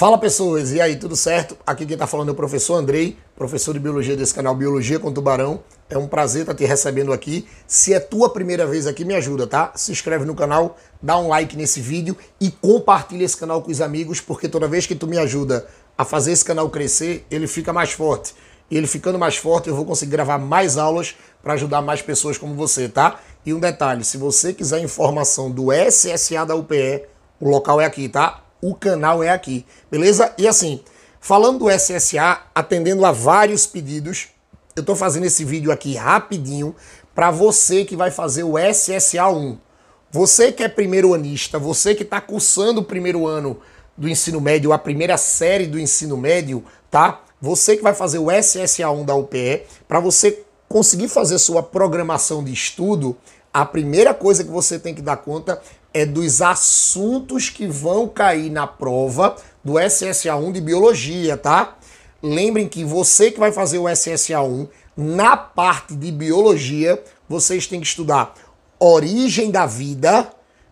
Fala pessoas, e aí, tudo certo? Aqui quem está falando é o professor Andrei, professor de biologia desse canal Biologia com Tubarão. É um prazer estar tá te recebendo aqui. Se é tua primeira vez aqui, me ajuda, tá? Se inscreve no canal, dá um like nesse vídeo e compartilha esse canal com os amigos, porque toda vez que tu me ajuda a fazer esse canal crescer, ele fica mais forte. E ele ficando mais forte, eu vou conseguir gravar mais aulas para ajudar mais pessoas como você, tá? E um detalhe, se você quiser informação do SSA da UPE, o local é aqui, tá? o canal é aqui, beleza? E assim, falando do SSA, atendendo a vários pedidos, eu estou fazendo esse vídeo aqui rapidinho para você que vai fazer o SSA 1. Você que é primeiro anista, você que está cursando o primeiro ano do ensino médio, a primeira série do ensino médio, tá? Você que vai fazer o SSA 1 da UPE, para você conseguir fazer sua programação de estudo, a primeira coisa que você tem que dar conta é dos assuntos que vão cair na prova do SSA1 de biologia, tá? Lembrem que você que vai fazer o SSA1, na parte de biologia, vocês têm que estudar origem da vida,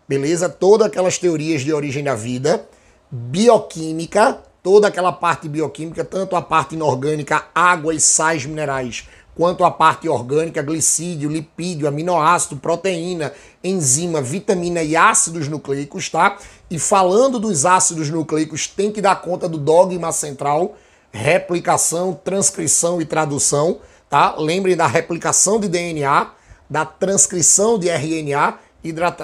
beleza? Todas aquelas teorias de origem da vida, bioquímica, toda aquela parte bioquímica, tanto a parte inorgânica, água e sais minerais, quanto à parte orgânica, glicídio, lipídio, aminoácido, proteína, enzima, vitamina e ácidos nucleicos, tá? E falando dos ácidos nucleicos, tem que dar conta do dogma central, replicação, transcrição e tradução, tá? Lembrem da replicação de DNA, da transcrição de RNA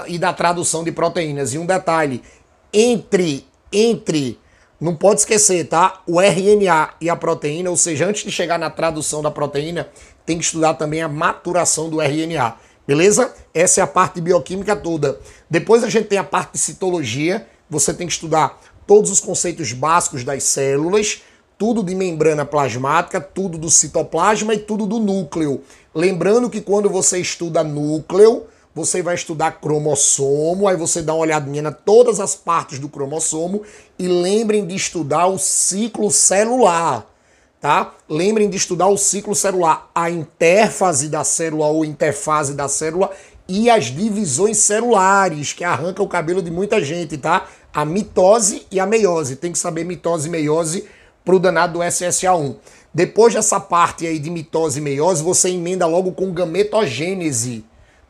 e da tradução de proteínas. E um detalhe, entre entre não pode esquecer, tá? O RNA e a proteína, ou seja, antes de chegar na tradução da proteína, tem que estudar também a maturação do RNA. Beleza? Essa é a parte bioquímica toda. Depois a gente tem a parte de citologia. Você tem que estudar todos os conceitos básicos das células, tudo de membrana plasmática, tudo do citoplasma e tudo do núcleo. Lembrando que quando você estuda núcleo, você vai estudar cromossomo, aí você dá uma olhadinha em todas as partes do cromossomo e lembrem de estudar o ciclo celular, tá? Lembrem de estudar o ciclo celular, a interfase da célula ou interfase da célula e as divisões celulares, que arranca o cabelo de muita gente, tá? A mitose e a meiose. Tem que saber mitose e meiose pro danado do SSA1. Depois dessa parte aí de mitose e meiose, você emenda logo com gametogênese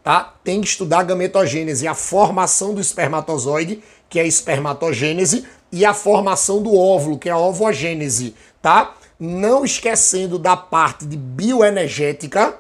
tá? Tem que estudar a gametogênese, a formação do espermatozoide, que é a espermatogênese, e a formação do óvulo, que é a ovogênese, tá? Não esquecendo da parte de bioenergética,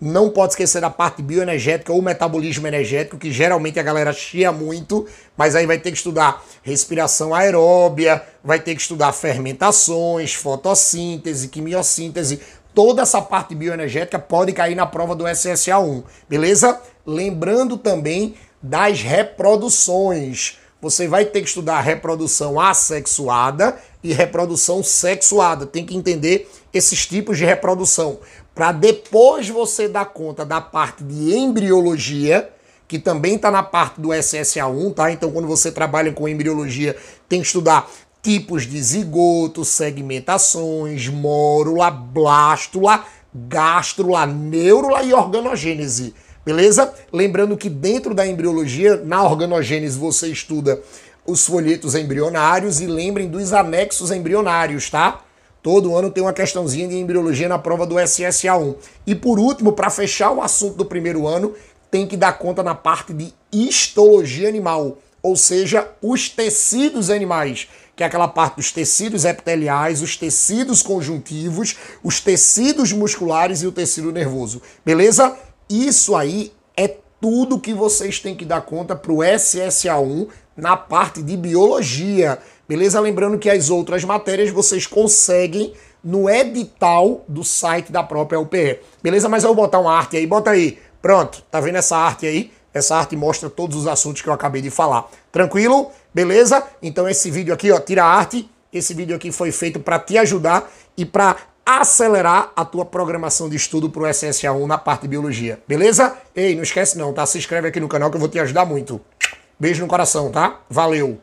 não pode esquecer da parte bioenergética ou metabolismo energético, que geralmente a galera chia muito, mas aí vai ter que estudar respiração aeróbia, vai ter que estudar fermentações, fotossíntese, quimiossíntese, toda essa parte bioenergética pode cair na prova do SSA1, beleza? Lembrando também das reproduções. Você vai ter que estudar reprodução assexuada e reprodução sexuada. Tem que entender esses tipos de reprodução. Para depois você dar conta da parte de embriologia, que também está na parte do SSA1, tá? Então, quando você trabalha com embriologia, tem que estudar tipos de zigoto, segmentações, mórula, blástula, gástrula, neurula e organogênese. Beleza? Lembrando que dentro da embriologia, na organogênese você estuda os folhetos embrionários e lembrem dos anexos embrionários, tá? Todo ano tem uma questãozinha de embriologia na prova do SSA1. E por último, para fechar o assunto do primeiro ano, tem que dar conta na parte de histologia animal, ou seja, os tecidos animais que é aquela parte dos tecidos epiteliais, os tecidos conjuntivos, os tecidos musculares e o tecido nervoso. Beleza? Isso aí é tudo que vocês têm que dar conta para o SSA1 na parte de biologia. Beleza? Lembrando que as outras matérias vocês conseguem no edital do site da própria UPE. Beleza? Mas eu vou botar uma arte aí, bota aí. Pronto, tá vendo essa arte aí? Essa arte mostra todos os assuntos que eu acabei de falar. Tranquilo? Beleza? Então esse vídeo aqui, ó, tira a arte. Esse vídeo aqui foi feito para te ajudar e para acelerar a tua programação de estudo para o SSA1 na parte de biologia. Beleza? Ei, não esquece não, tá? Se inscreve aqui no canal que eu vou te ajudar muito. Beijo no coração, tá? Valeu!